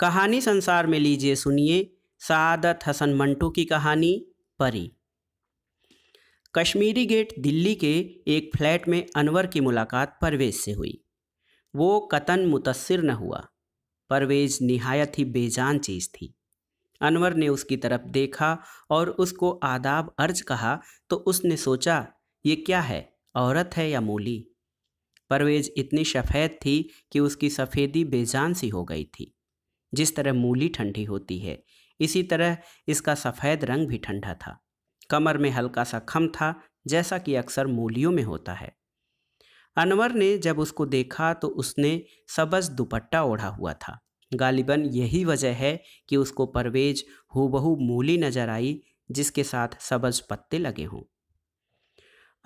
कहानी संसार में लीजिए सुनिए सादत हसन मंटू की कहानी परी कश्मीरी गेट दिल्ली के एक फ्लैट में अनवर की मुलाकात परवेज से हुई वो कतन मुतसर न हुआ परवेज निहायत ही बेजान चीज़ थी अनवर ने उसकी तरफ देखा और उसको आदाब अर्ज कहा तो उसने सोचा ये क्या है औरत है या मूली परवेज इतनी सफ़ेद थी कि उसकी सफ़ेदी बेजान सी हो गई थी जिस तरह मूली ठंडी होती है इसी तरह इसका सफ़ेद रंग भी ठंडा था कमर में हल्का सा खम था जैसा कि अक्सर मूलियों में होता है अनवर ने जब उसको देखा तो उसने सबज दुपट्टा ओढ़ा हुआ था गालिबन यही वजह है कि उसको परवेज हूबहू मूली नजर आई जिसके साथ सबज पत्ते लगे हों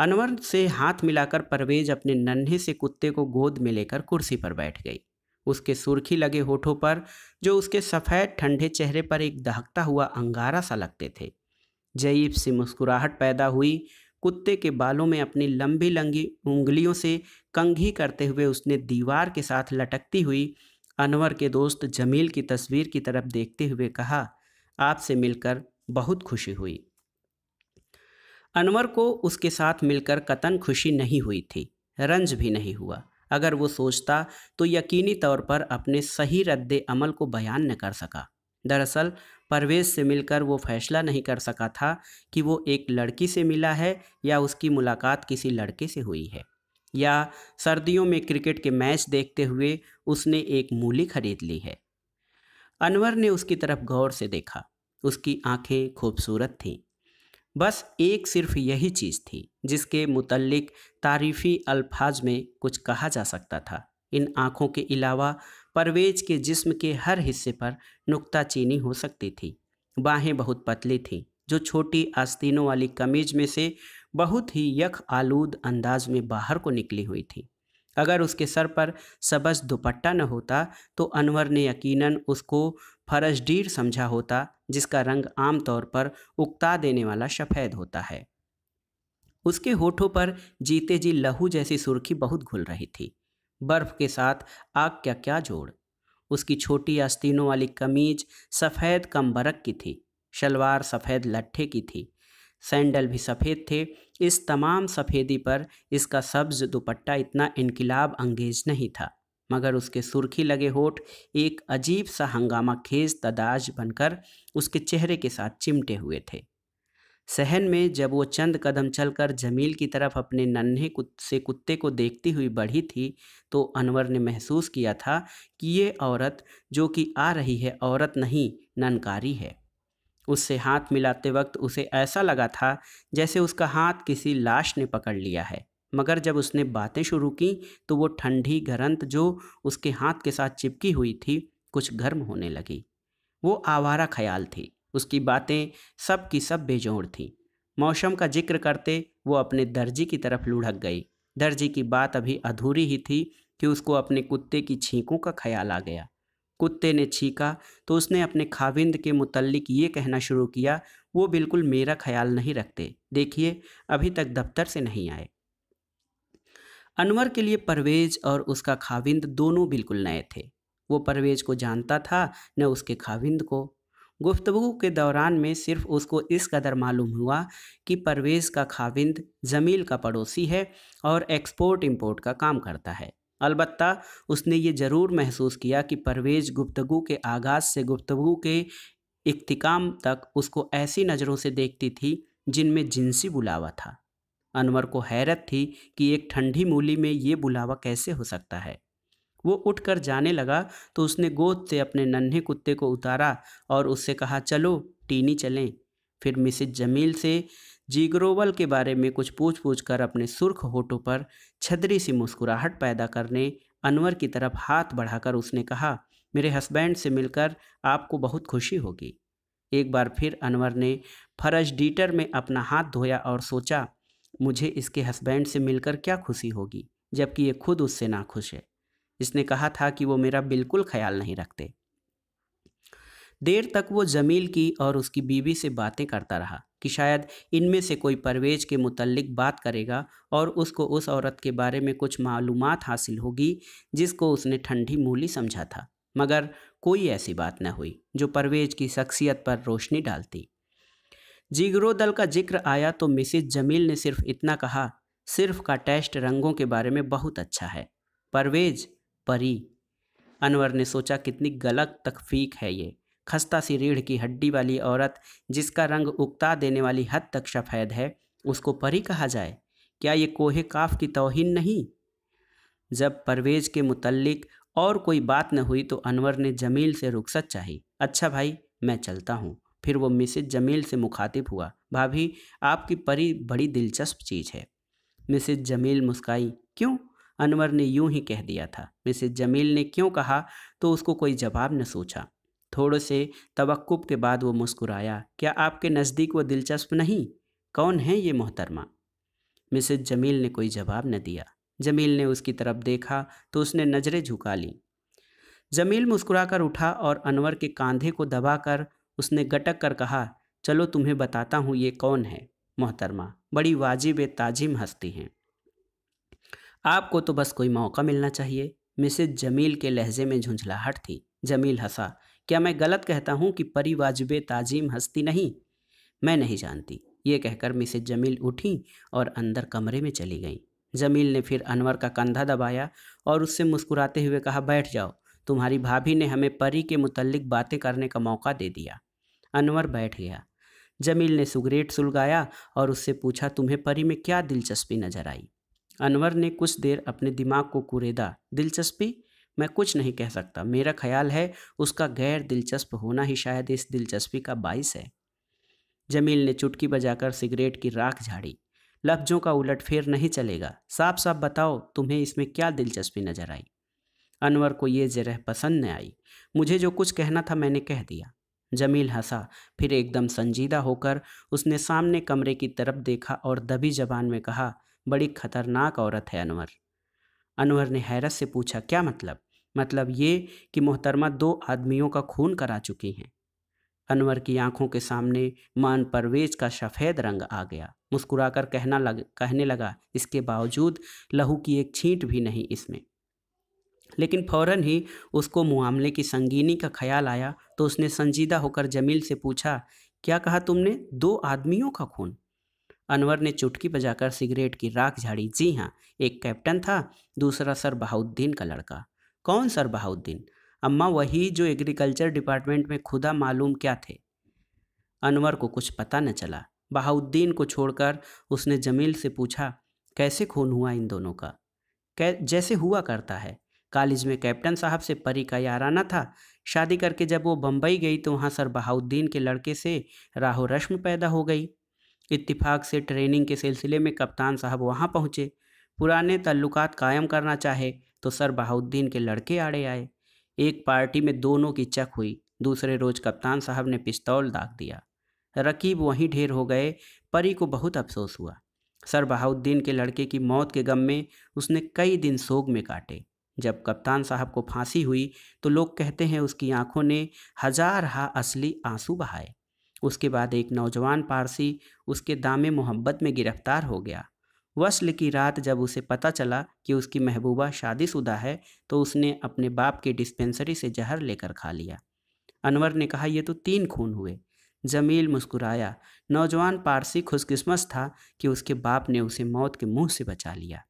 अनवर से हाथ मिलाकर परवेज अपने नन्हे से कुत्ते को गोद में लेकर कुर्सी पर बैठ गई उसके सुर्खी लगे होठों पर जो उसके सफ़ेद ठंडे चेहरे पर एक दहकता हुआ अंगारा सा लगते थे जयीब सी मुस्कुराहट पैदा हुई कुत्ते के बालों में अपनी लंबी लंगी उंगलियों से कंघी करते हुए उसने दीवार के साथ लटकती हुई अनवर के दोस्त जमील की तस्वीर की तरफ देखते हुए कहा आपसे मिलकर बहुत खुशी हुई अनवर को उसके साथ मिलकर कतन खुशी नहीं हुई थी रंज भी नहीं हुआ अगर वो सोचता तो यकीनी तौर पर अपने सही रद्द अमल को बयान न कर सका दरअसल परवेज से मिलकर वो फैसला नहीं कर सका था कि वो एक लड़की से मिला है या उसकी मुलाकात किसी लड़के से हुई है या सर्दियों में क्रिकेट के मैच देखते हुए उसने एक मूली खरीद ली है अनवर ने उसकी तरफ गौर से देखा उसकी आंखें खूबसूरत थीं बस एक सिर्फ यही चीज़ थी जिसके मुतलक तारीफ़ी अल्फाज में कुछ कहा जा सकता था इन आँखों के अलावा परवेज के जिस्म के हर हिस्से पर नुकता चीनी हो सकती थी बाहें बहुत पतली थीं जो छोटी आस्तीनों वाली कमीज में से बहुत ही यख आलूद अंदाज में बाहर को निकली हुई थी अगर उसके सर पर सबज दुपट्टा न होता तो अनवर ने यकीनन उसको फरजडीर समझा होता जिसका रंग आमतौर पर उकता देने वाला सफ़ेद होता है उसके होठों पर जीते जी लहू जैसी सुर्खी बहुत घुल रही थी बर्फ के साथ आग क्या क्या जोड़ उसकी छोटी आस्तीनों वाली कमीज सफ़ेद कमबरक की थी शलवार सफ़ेद लट्ठे की थी सैंडल भी सफ़ेद थे इस तमाम सफ़ेदी पर इसका सब्ज़ दुपट्टा इतना इनकलाब अंगेज नहीं था मगर उसके सुर्खी लगे होठ एक अजीब सा हंगामा खेज तदाज बनकर उसके चेहरे के साथ चिमटे हुए थे सहन में जब वो चंद कदम चलकर जमील की तरफ अपने नन्हे कुत से कुत्ते को देखती हुई बढ़ी थी तो अनवर ने महसूस किया था कि ये औरत जो कि आ रही है औरत नहीं ननकारी है उससे हाथ मिलाते वक्त उसे ऐसा लगा था जैसे उसका हाथ किसी लाश ने पकड़ लिया है मगर जब उसने बातें शुरू की तो वो ठंडी घरंत जो उसके हाथ के साथ चिपकी हुई थी कुछ गर्म होने लगी वो आवारा ख्याल थी उसकी बातें सब की सब बेजोड़ थीं मौसम का जिक्र करते वो अपने दर्जी की तरफ लुढ़क गई दर्जी की बात अभी अधूरी ही थी कि उसको अपने कुत्ते की छींकों का ख्याल आ गया कुत्ते ने छीका तो उसने अपने खाविंद के मुतलक ये कहना शुरू किया वो बिल्कुल मेरा ख्याल नहीं रखते देखिए अभी तक दफ्तर से नहीं आए अनवर के लिए परवेज और उसका खाविंद दोनों बिल्कुल नए थे वो परवेज को जानता था न उसके खाविंद को गुफ्तगु के दौरान में सिर्फ उसको इस कदर मालूम हुआ कि परवेज़ का खाविंद जमील का पड़ोसी है और एक्सपोर्ट इंपोर्ट का काम करता है अलबत् उसने ये ज़रूर महसूस किया कि परवेज़ गुप्तगु के आगाज़ से गुप्तगु के इख्तिकाम तक उसको ऐसी नज़रों से देखती थी जिनमें जिनसी बुलावा था अनवर को हैरत थी कि एक ठंडी मूली में ये बुलावा कैसे हो सकता है वो उठकर जाने लगा तो उसने गोद से अपने नन्हे कुत्ते को उतारा और उससे कहा चलो टीनी चलें फिर मिसिज जमील से जीग्रोवल के बारे में कुछ पूछ पूछ कर अपने सुर्ख होठों पर छदरी सी मुस्कुराहट पैदा करने अनवर की तरफ हाथ बढ़ाकर उसने कहा मेरे हस्बैंड से मिलकर आपको बहुत खुशी होगी एक बार फिर अनवर ने फरज डीटर में अपना हाथ धोया और सोचा मुझे इसके हस्बैंड से मिलकर क्या खुशी होगी जबकि ये खुद उससे नाखुश है इसने कहा था कि वो मेरा बिल्कुल ख्याल नहीं रखते देर तक वो जमील की और उसकी बीवी से बातें करता रहा कि शायद इनमें से कोई परवेज के मुतलक बात करेगा और उसको उस औरत के बारे में कुछ मालूम हासिल होगी जिसको उसने ठंडी मूली समझा था मगर कोई ऐसी बात न हुई जो परवेज की शख्सियत पर रोशनी डालती जिगरो दल का जिक्र आया तो मिसिज जमील ने सिर्फ इतना कहा सिर्फ का टेस्ट रंगों के बारे में बहुत अच्छा है परवेज परी अनवर ने सोचा कितनी गलत तकफीक है ये खस्ता सी रीढ़ की हड्डी वाली औरत जिसका रंग उकता देने वाली हद तक सफ़ेद है उसको परी कहा जाए क्या ये कोहे काफ की तोहिन नहीं जब परवेज़ के मुतलक और कोई बात न हुई तो अनवर ने जमील से रुखसत चाही अच्छा भाई मैं चलता हूँ फिर वो मिसेज जमील से मुखातिब हुआ भाभी आपकी परी बड़ी दिलचस्प चीज़ है मिसेज जमील मुस्काई क्यों अनवर ने यूं ही कह दिया था मिसेज जमील ने क्यों कहा तो उसको कोई जवाब न सोचा थोड़े से तवक्कुब के बाद वो मुस्कुराया क्या आपके नज़दीक वो दिलचस्प नहीं कौन है ये मोहतरमा मिसेज जमील ने कोई जवाब न दिया जमील ने उसकी तरफ देखा तो उसने नज़रें झुका ली जमील मुस्कुराकर उठा और अनवर के कांधे को दबाकर उसने गटक कर कहा चलो तुम्हें बताता हूँ ये कौन है मोहतरमा बड़ी वाजिब ताजिम हस्ती हैं आपको तो बस कोई मौका मिलना चाहिए मिसेज जमील के लहजे में झुंझलाहट थी जमील हंसा क्या मैं गलत कहता हूँ कि परी वाजिब ताजीम हस्ती नहीं मैं नहीं जानती ये कहकर मिसेज जमील उठी और अंदर कमरे में चली गई जमील ने फिर अनवर का कंधा दबाया और उससे मुस्कुराते हुए कहा बैठ जाओ तुम्हारी भाभी ने हमें परी के मुतलक बातें करने का मौका दे दिया अनवर बैठ गया जमील ने सिगरेट सुलगाया और उससे पूछा तुम्हें परी में क्या दिलचस्पी नजर आई अनवर ने कुछ देर अपने दिमाग को कुरेदा दिलचस्पी मैं कुछ नहीं कह सकता मेरा ख्याल है उसका गैर दिलचस्प होना ही शायद इस दिलचस्पी का बाइस है जमील ने चुटकी बजाकर सिगरेट की राख झाड़ी लफ्जों का उलट फेर नहीं चलेगा साफ साफ बताओ तुम्हें इसमें क्या दिलचस्पी नजर आई अनवर को ये जरह पसंद न आई मुझे जो कुछ कहना था मैंने कह दिया जमील हंसा फिर एकदम संजीदा होकर उसने सामने कमरे की तरफ देखा और दबी जबान में कहा बड़ी खतरनाक औरत है अनवर अनवर ने हैरत से पूछा क्या मतलब मतलब ये कि मोहतरमा दो आदमियों का खून करा चुकी हैं अनवर की आंखों के सामने मान परवेज का सफ़ेद रंग आ गया मुस्कुराकर कहना लग कहने लगा इसके बावजूद लहू की एक छींट भी नहीं इसमें लेकिन फौरन ही उसको मामले की संगीनी का ख्याल आया तो उसने संजीदा होकर जमील से पूछा क्या कहा तुमने दो आदमियों का खून अनवर ने चुटकी बजाकर सिगरेट की राख झाड़ी जी हाँ एक कैप्टन था दूसरा सर बहाउद्दीन का लड़का कौन सर बहाउद्दीन अम्मा वही जो एग्रीकल्चर डिपार्टमेंट में खुदा मालूम क्या थे अनवर को कुछ पता न चला बहाउद्दीन को छोड़कर उसने जमील से पूछा कैसे खून हुआ इन दोनों का कै जैसे हुआ करता है कॉलेज में कैप्टन साहब से परी का याराना था शादी करके जब वो बम्बई गई तो वहाँ सर बहाउद्दीन के लड़के से राहो रश्म पैदा हो गई इत्तिफाक से ट्रेनिंग के सिलसिले में कप्तान साहब वहाँ पहुँचे पुराने तल्लुकात कायम करना चाहे तो सर बहाउद्दीन के लड़के आड़े आए एक पार्टी में दोनों की चक हुई दूसरे रोज कप्तान साहब ने पिस्तौल दाग दिया रकीब वहीं ढेर हो गए परी को बहुत अफसोस हुआ सर बहाउद्दीन के लड़के की मौत के गम में उसने कई दिन सोग में काटे जब कप्तान साहब को फांसी हुई तो लोग कहते हैं उसकी आंखों ने हजार हा असली आंसू बहाए उसके बाद एक नौजवान पारसी उसके दामे मोहब्बत में गिरफ्तार हो गया वसल की रात जब उसे पता चला कि उसकी महबूबा शादीशुदा है तो उसने अपने बाप के डिस्पेंसरी से जहर लेकर खा लिया अनवर ने कहा ये तो तीन खून हुए जमील मुस्कुराया नौजवान पारसी खुशकिस्मत था कि उसके बाप ने उसे मौत के मुंह से बचा लिया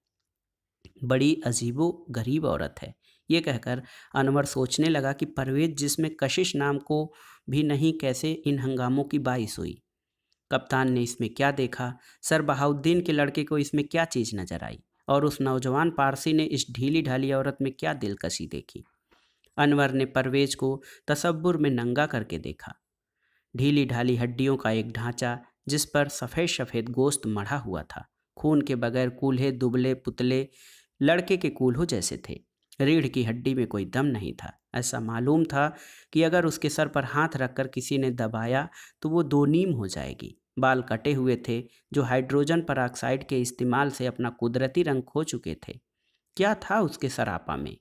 बड़ी अजीबो गरीब औरत है ये कहकर अनवर सोचने लगा कि परवेज जिसमें कशिश नाम को भी नहीं कैसे इन हंगामों की बाइस हुई कप्तान ने इसमें क्या देखा सर बहाउद्दीन के लड़के को इसमें क्या चीज़ नज़र आई और उस नौजवान पारसी ने इस ढीली ढाली औरत में क्या दिलकशी देखी अनवर ने परवेज को तसब्बुर में नंगा करके देखा ढीली ढाली हड्डियों का एक ढांचा जिस पर सफ़ेद सफ़ेद गोश्त मढ़ा हुआ था खून के बगैर कूल्हे दुबले पुतले लड़के के कूल्हों जैसे थे रीढ़ की हड्डी में कोई दम नहीं था ऐसा मालूम था कि अगर उसके सर पर हाथ रखकर किसी ने दबाया तो वो दो नीम हो जाएगी बाल कटे हुए थे जो हाइड्रोजन पराक्साइड के इस्तेमाल से अपना कुदरती रंग खो चुके थे क्या था उसके सरापा में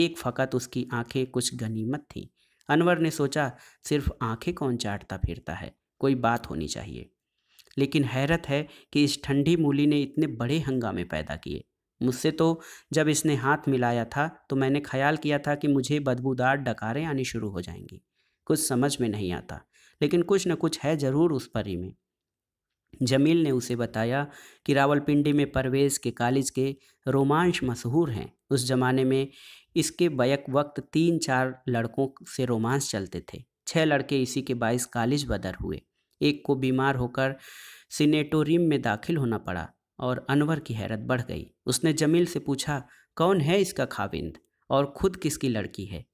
एक फ़कत उसकी आंखें कुछ गनीमत थीं अनवर ने सोचा सिर्फ आंखें कौन चाटता फिरता है कोई बात होनी चाहिए लेकिन हैरत है कि इस ठंडी मूली ने इतने बड़े हंगामे पैदा किए मुझसे तो जब इसने हाथ मिलाया था तो मैंने ख्याल किया था कि मुझे बदबूदार डकारें आनी शुरू हो जाएंगी कुछ समझ में नहीं आता लेकिन कुछ न कुछ है ज़रूर उस परी में जमील ने उसे बताया कि रावलपिंडी में परवेज़ के कॉलेज के रोमांश मशहूर हैं उस ज़माने में इसके बैक वक्त तीन चार लड़कों से रोमांस चलते थे छह लड़के इसी के बाईस कॉलेज बदर हुए एक को बीमार होकर सिनेटोरियम में दाखिल होना पड़ा और अनवर की हैरत बढ़ गई उसने जमील से पूछा कौन है इसका खाविंद और खुद किसकी लड़की है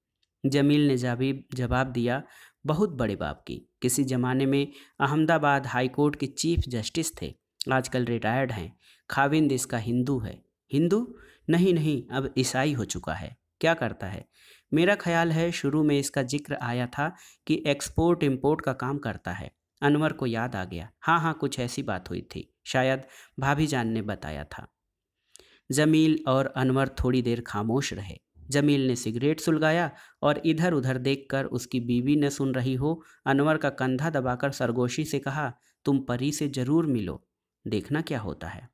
जमील ने जवाब जवाब दिया बहुत बड़े बाप की किसी ज़माने में अहमदाबाद हाई कोर्ट के चीफ जस्टिस थे आजकल रिटायर्ड हैं खाविंद इसका हिंदू है हिंदू नहीं नहीं अब ईसाई हो चुका है क्या करता है मेरा ख्याल है शुरू में इसका जिक्र आया था कि एक्सपोर्ट इम्पोर्ट का काम करता है अनवर को याद आ गया हाँ हाँ कुछ ऐसी बात हुई थी शायद भाभी जान ने बताया था जमील और अनवर थोड़ी देर खामोश रहे जमील ने सिगरेट सुलगाया और इधर उधर देखकर उसकी बीवी ने सुन रही हो अनवर का कंधा दबाकर सरगोशी से कहा तुम परी से ज़रूर मिलो देखना क्या होता है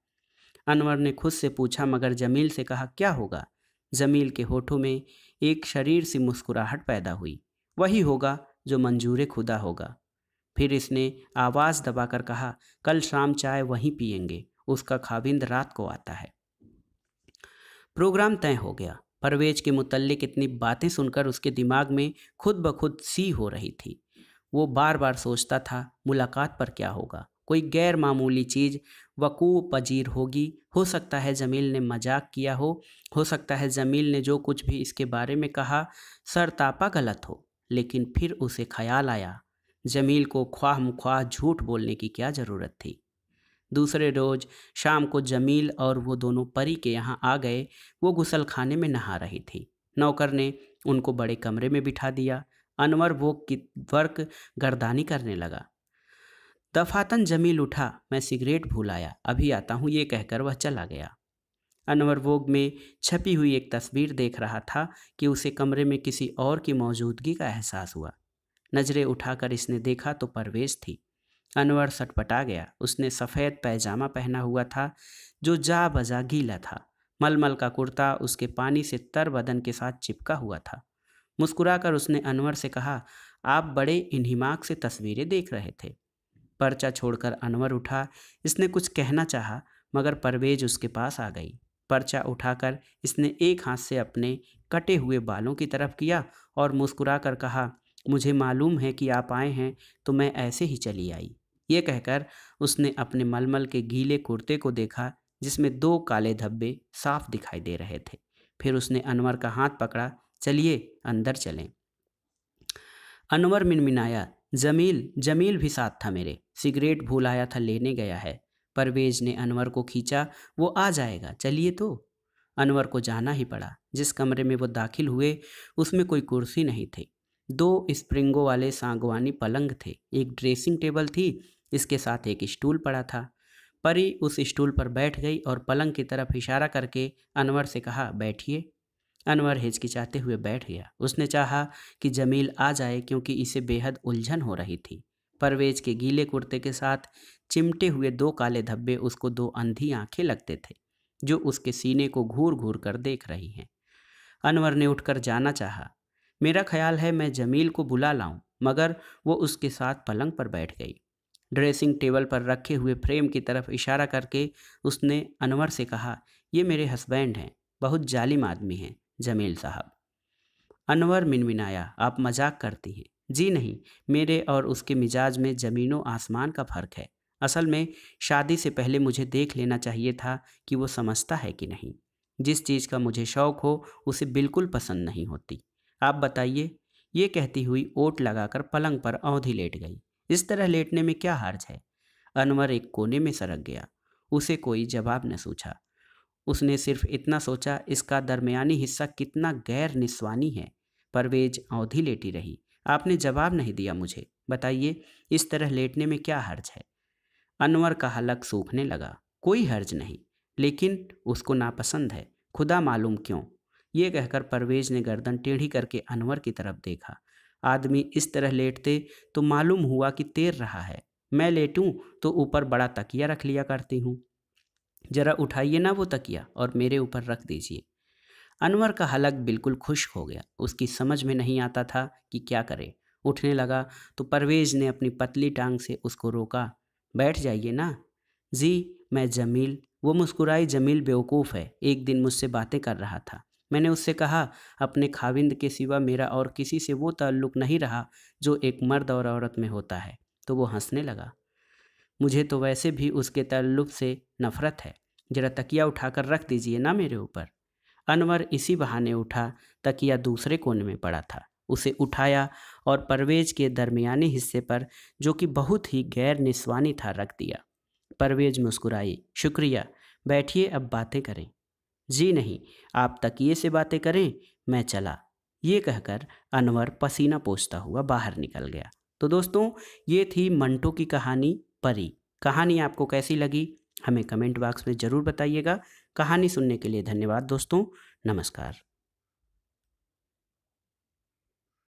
अनवर ने खुद से पूछा मगर जमील से कहा क्या होगा जमील के होठों में एक शरीर सी मुस्कुराहट पैदा हुई वही होगा जो मंजूर खुदा होगा फिर इसने आवाज़ दबाकर कहा कल शाम चाय वहीं पियेंगे उसका खाविंद रात को आता है प्रोग्राम तय हो गया परवेज के मुतलक इतनी बातें सुनकर उसके दिमाग में खुद ब खुद सी हो रही थी वो बार बार सोचता था मुलाकात पर क्या होगा कोई गैर मामूली चीज़ वकू पजीर होगी हो सकता है जमील ने मजाक किया हो हो सकता है जमील ने जो कुछ भी इसके बारे में कहा सरतापा गलत हो लेकिन फिर उसे ख्याल आया जमील को ख्वाह मुख्वाह झूठ बोलने की क्या ज़रूरत थी दूसरे रोज़ शाम को जमील और वो दोनों परी के यहाँ आ गए वो गुसल खाने में नहा रही थी नौकर ने उनको बड़े कमरे में बिठा दिया अनवर वो वर्क गर्दानी करने लगा दफातन जमील उठा मैं सिगरेट भूल आया अभी आता हूँ ये कहकर वह चला गया अनवर वोग में छपी हुई एक तस्वीर देख रहा था कि उसे कमरे में किसी और की मौजूदगी का एहसास हुआ नज़रें उठाकर इसने देखा तो परवेज थी अनवर सटपटा गया उसने सफ़ेद पैजामा पहना हुआ था जो जा बजा गीला था मलमल का कुर्ता उसके पानी से तर बदन के साथ चिपका हुआ था मुस्कुराकर उसने अनवर से कहा आप बड़े इनहिमाक से तस्वीरें देख रहे थे पर्चा छोड़कर अनवर उठा इसने कुछ कहना चाहा मगर परवेज उसके पास आ गई पर्चा उठाकर इसने एक हाथ से अपने कटे हुए बालों की तरफ किया और मुस्कुराकर कहा मुझे मालूम है कि आप आए हैं तो मैं ऐसे ही चली आई ये कहकर उसने अपने मलमल के गीले कुर्ते को देखा जिसमें दो काले धब्बे साफ दिखाई दे रहे थे फिर उसने अनवर का हाथ पकड़ा चलिए अंदर चलें अनवर मिनमिनाया जमील जमील भी साथ था मेरे सिगरेट भूल आया था लेने गया है परवेज ने अनवर को खींचा वो आ जाएगा चलिए तो अनवर को जाना ही पड़ा जिस कमरे में वो दाखिल हुए उसमें कोई कुर्सी नहीं थी दो स्प्रिंगों वाले सांगवानी पलंग थे एक ड्रेसिंग टेबल थी इसके साथ एक स्टूल पड़ा था परी उस स्टूल पर बैठ गई और पलंग की तरफ इशारा करके अनवर से कहा बैठिए अनवर हिचकिचाते हुए बैठ गया उसने चाहा कि जमील आ जाए क्योंकि इसे बेहद उलझन हो रही थी परवेज के गीले कुर्ते के साथ चिमटे हुए दो काले धब्बे उसको दो अंधी आंखें लगते थे जो उसके सीने को घूर घूर कर देख रही हैं अनवर ने उठकर जाना चाहा मेरा ख्याल है मैं जमील को बुला लाऊं मगर वो उसके साथ पलंग पर बैठ गई ड्रेसिंग टेबल पर रखे हुए फ्रेम की तरफ इशारा करके उसने अनवर से कहा ये मेरे हस्बैंड हैं बहुत जालिम आदमी हैं जमील साहब अनवर मिनमिनाया आप मजाक करती हैं जी नहीं मेरे और उसके मिजाज में ज़मीनों आसमान का फ़र्क है असल में शादी से पहले मुझे देख लेना चाहिए था कि वो समझता है कि नहीं जिस चीज़ का मुझे शौक़ हो उसे बिल्कुल पसंद नहीं होती आप बताइए ये कहती हुई ओट लगाकर पलंग पर औंधी लेट गई इस तरह लेटने में क्या हार्ज है अनवर एक कोने में सरक गया उसे कोई जवाब न सोचा उसने सिर्फ इतना सोचा इसका दरमियानी हिस्सा कितना गैर निस्वानी है परवेज अवधि लेटी रही आपने जवाब नहीं दिया मुझे बताइए इस तरह लेटने में क्या हर्ज है अनवर का हलक सूखने लगा कोई हर्ज नहीं लेकिन उसको नापसंद है खुदा मालूम क्यों ये कहकर परवेज ने गर्दन टेढ़ी करके अनवर की तरफ देखा आदमी इस तरह लेटते तो मालूम हुआ कि तैर रहा है मैं लेटूं तो ऊपर बड़ा तकिया रख लिया करती हूँ ज़रा उठाइए ना वो तकिया और मेरे ऊपर रख दीजिए अनवर का हलक बिल्कुल खुश हो गया उसकी समझ में नहीं आता था कि क्या करे उठने लगा तो परवेज ने अपनी पतली टांग से उसको रोका बैठ जाइए ना जी मैं जमील वो मुस्कुराई जमील बेवकूफ़ है एक दिन मुझसे बातें कर रहा था मैंने उससे कहा अपने खाविंद के सिवा मेरा और किसी से वो ताल्लुक नहीं रहा जो एक मर्द और औरत में होता है तो वो हंसने लगा मुझे तो वैसे भी उसके ताल्लुक से नफरत है जरा तकिया उठाकर रख दीजिए ना मेरे ऊपर अनवर इसी बहाने उठा तकिया दूसरे कोने में पड़ा था उसे उठाया और परवेज के दरमियाने हिस्से पर जो कि बहुत ही गैर निस्वानी था रख दिया परवेज मुस्कुराई शुक्रिया बैठिए अब बातें करें जी नहीं आप तकिए से बातें करें मैं चला ये कहकर अनवर पसीना पोसता हुआ बाहर निकल गया तो दोस्तों ये थी मंटो की कहानी परी कहानी आपको कैसी लगी हमें कमेंट बॉक्स में ज़रूर बताइएगा कहानी सुनने के लिए धन्यवाद दोस्तों नमस्कार